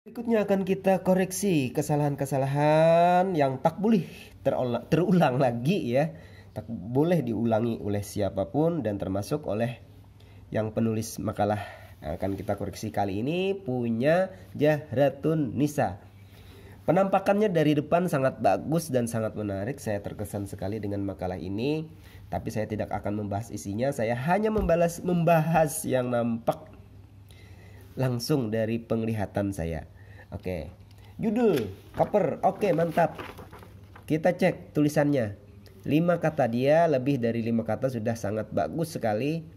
Berikutnya akan kita koreksi kesalahan-kesalahan yang tak boleh terulang, lagi ya. Tak boleh diulangi oleh siapapun dan termasuk oleh yang penulis makalah akan kita koreksi kali ini punya Jahratun Nisa. Penampakannya dari depan sangat bagus dan sangat menarik. Saya terkesan sekali dengan makalah ini, tapi saya tidak akan membahas isinya. Saya hanya membalas membahas yang nampak langsung dari penglihatan saya. Oke. Judul, cover. Oke, mantap. Kita cek tulisannya. lima kata dia lebih dari lima kata sudah sangat bagus sekali.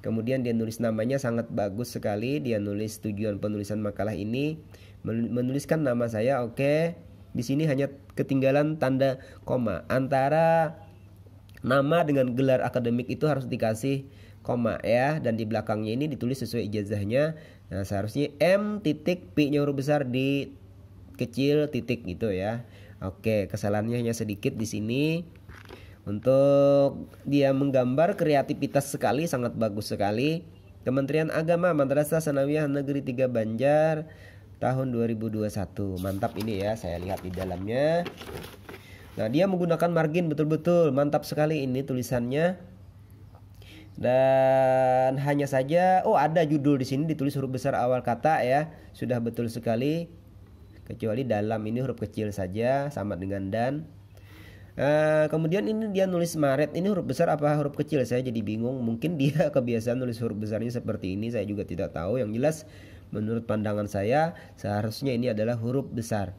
Kemudian dia nulis namanya sangat bagus sekali. Dia nulis tujuan penulisan makalah ini, menuliskan nama saya. Oke. Di sini hanya ketinggalan tanda koma antara nama dengan gelar akademik itu harus dikasih koma ya dan di belakangnya ini ditulis sesuai ijazahnya Nah, seharusnya M titik P-nya huruf besar di kecil titik gitu ya. Oke, kesalahannya hanya sedikit di sini. Untuk dia menggambar kreativitas sekali, sangat bagus sekali. Kementerian Agama Madrasah Sanawiyah Negeri tiga Banjar tahun 2021. Mantap ini ya, saya lihat di dalamnya. Nah, dia menggunakan margin betul-betul. Mantap sekali ini tulisannya. Dan hanya saja, oh ada judul di sini ditulis huruf besar awal kata ya, sudah betul sekali. Kecuali dalam ini huruf kecil saja, sama dengan dan. Uh, kemudian ini dia nulis Maret, ini huruf besar apa huruf kecil? Saya jadi bingung. Mungkin dia kebiasaan nulis huruf besarnya seperti ini, saya juga tidak tahu. Yang jelas, menurut pandangan saya, seharusnya ini adalah huruf besar,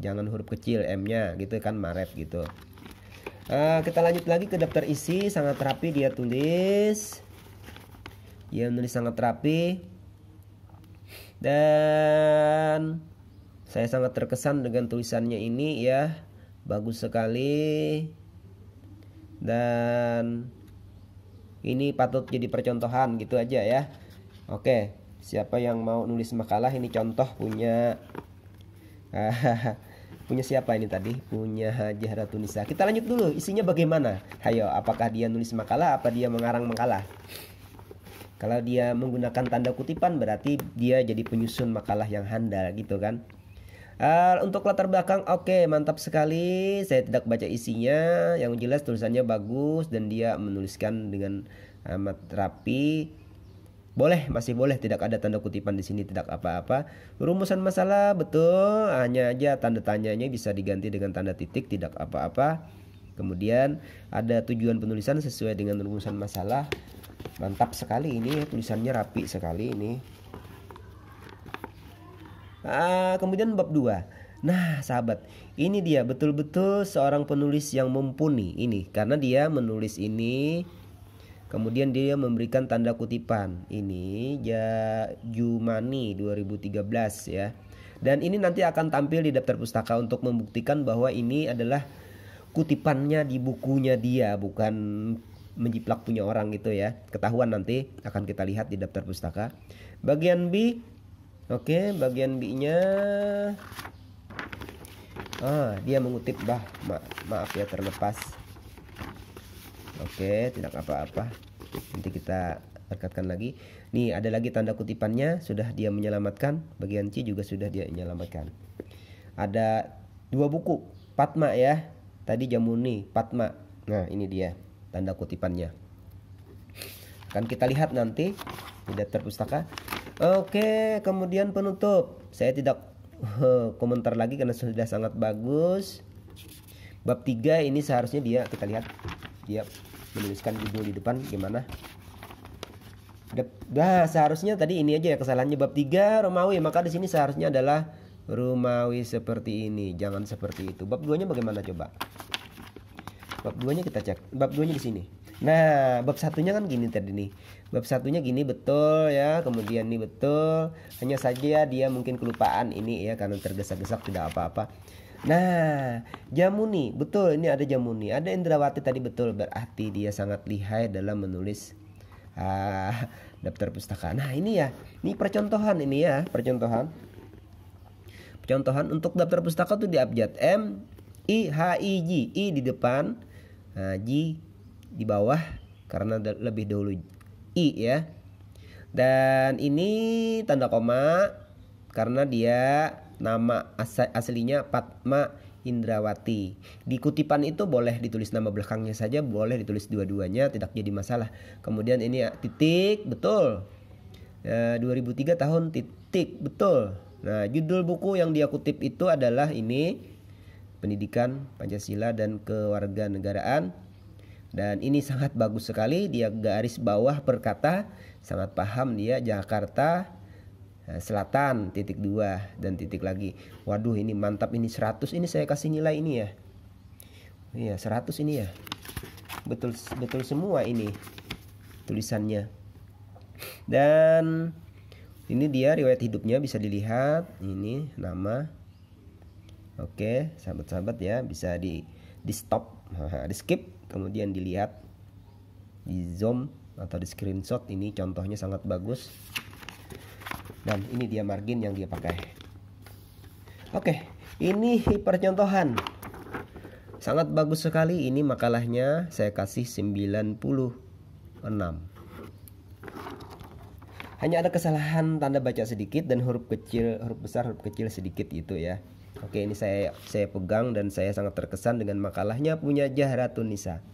jangan huruf kecil M-nya, gitu kan Maret gitu. Eh, kita lanjut lagi ke daftar isi sangat rapi dia tulis dia menulis sangat rapi dan saya sangat terkesan dengan tulisannya ini ya bagus sekali dan ini patut jadi percontohan gitu aja ya oke siapa yang mau nulis makalah ini contoh punya punya siapa ini tadi? Punya Hajah Ratu Kita lanjut dulu, isinya bagaimana? Hayo, apakah dia nulis makalah apa dia mengarang makalah? Kalau dia menggunakan tanda kutipan berarti dia jadi penyusun makalah yang handal gitu kan. Uh, untuk latar belakang oke okay, mantap sekali. Saya tidak baca isinya. Yang jelas tulisannya bagus dan dia menuliskan dengan amat rapi boleh, masih boleh, tidak ada tanda kutipan di sini, tidak apa-apa. Rumusan masalah betul, hanya aja tanda tanyanya bisa diganti dengan tanda titik, tidak apa-apa. Kemudian ada tujuan penulisan sesuai dengan rumusan masalah. Mantap sekali ini, tulisannya rapi sekali ini. Ah, kemudian bab 2. Nah, sahabat, ini dia betul-betul seorang penulis yang mumpuni ini karena dia menulis ini Kemudian dia memberikan tanda kutipan. Ini Jumani 2013 ya. Dan ini nanti akan tampil di daftar pustaka untuk membuktikan bahwa ini adalah kutipannya di bukunya dia bukan menjiplak punya orang gitu ya. Ketahuan nanti akan kita lihat di daftar pustaka. Bagian B Oke, bagian B-nya ah, dia mengutip bah ma maaf ya terlepas. Oke, tidak apa-apa. Nanti kita rekatkan lagi. Nih, ada lagi tanda kutipannya. Sudah dia menyelamatkan. Bagian C juga sudah dia menyelamatkan. Ada dua buku. Patma ya. Tadi Jamuni, Patma. Nah, ini dia tanda kutipannya. Akan kita lihat nanti di daftar pustaka. Oke, kemudian penutup. Saya tidak eh, komentar lagi karena sudah sangat bagus. Bab 3 ini seharusnya dia kita lihat. Yap menuliskan judul di depan gimana Nah seharusnya tadi ini aja ya kesalahannya bab 3 Romawi maka di sini seharusnya adalah Romawi seperti ini jangan seperti itu bab 2 nya bagaimana coba bab 2 nya kita cek bab 2 nya di sini Nah, bab satunya kan gini tadi nih. Bab satunya gini betul ya, kemudian ini betul. Hanya saja dia mungkin kelupaan ini ya karena tergesa-gesa tidak apa-apa. Nah, Jamuni, betul ini ada Jamuni. Ada Indrawati tadi betul berarti dia sangat lihai dalam menulis uh, daftar pustaka Nah, ini ya, ini percontohan ini ya, percontohan. Percontohan untuk daftar pustaka tuh di abjad M I H I g I di depan, nah, J di bawah karena lebih dahulu I ya. Dan ini tanda koma karena dia nama as aslinya Patma Indrawati. Di kutipan itu boleh ditulis nama belakangnya saja, boleh ditulis dua-duanya, tidak jadi masalah. Kemudian ini ya, titik, betul. E, ya, 2003 tahun titik, betul. Nah, judul buku yang dia kutip itu adalah ini Pendidikan Pancasila dan Kewarganegaraan. Dan ini sangat bagus sekali, dia garis bawah berkata sangat paham dia Jakarta Eh, selatan titik dua dan titik lagi waduh ini mantap ini 100 ini saya kasih nilai ini ya iya 100 ini ya betul betul semua ini tulisannya dan ini dia riwayat hidupnya bisa dilihat ini nama oke sahabat-sahabat ya bisa di di stop di skip kemudian dilihat di zoom atau di screenshot ini contohnya sangat bagus dan ini dia margin yang dia pakai oke ini percontohan sangat bagus sekali ini makalahnya saya kasih 96 hanya ada kesalahan tanda baca sedikit dan huruf kecil huruf besar huruf kecil sedikit itu ya oke ini saya saya pegang dan saya sangat terkesan dengan makalahnya punya Jahratun Nisa